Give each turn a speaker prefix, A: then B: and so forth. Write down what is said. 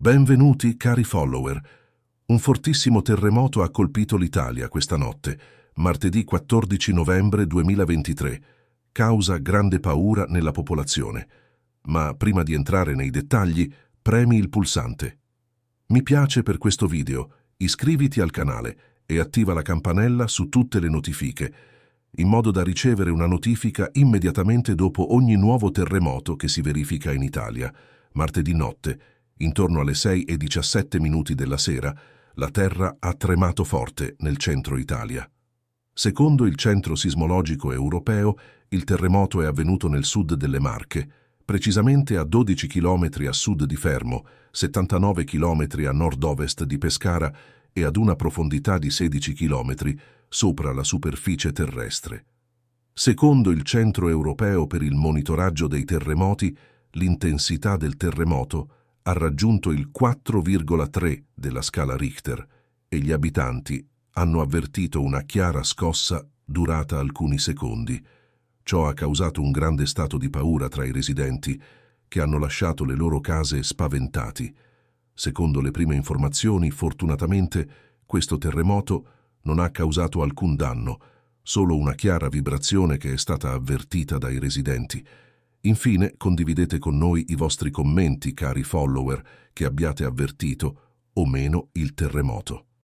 A: Benvenuti cari follower. Un fortissimo terremoto ha colpito l'Italia questa notte, martedì 14 novembre 2023, causa grande paura nella popolazione. Ma prima di entrare nei dettagli, premi il pulsante. Mi piace per questo video, iscriviti al canale e attiva la campanella su tutte le notifiche, in modo da ricevere una notifica immediatamente dopo ogni nuovo terremoto che si verifica in Italia, martedì notte, Intorno alle 6 e 17 minuti della sera, la terra ha tremato forte nel centro Italia. Secondo il Centro Sismologico Europeo, il terremoto è avvenuto nel sud delle Marche, precisamente a 12 km a sud di Fermo, 79 km a nord-ovest di Pescara e ad una profondità di 16 km sopra la superficie terrestre. Secondo il Centro Europeo per il Monitoraggio dei Terremoti, l'intensità del terremoto è ha raggiunto il 4,3 della scala Richter e gli abitanti hanno avvertito una chiara scossa durata alcuni secondi. Ciò ha causato un grande stato di paura tra i residenti, che hanno lasciato le loro case spaventati. Secondo le prime informazioni, fortunatamente, questo terremoto non ha causato alcun danno, solo una chiara vibrazione che è stata avvertita dai residenti. Infine, condividete con noi i vostri commenti, cari follower, che abbiate avvertito o meno il terremoto.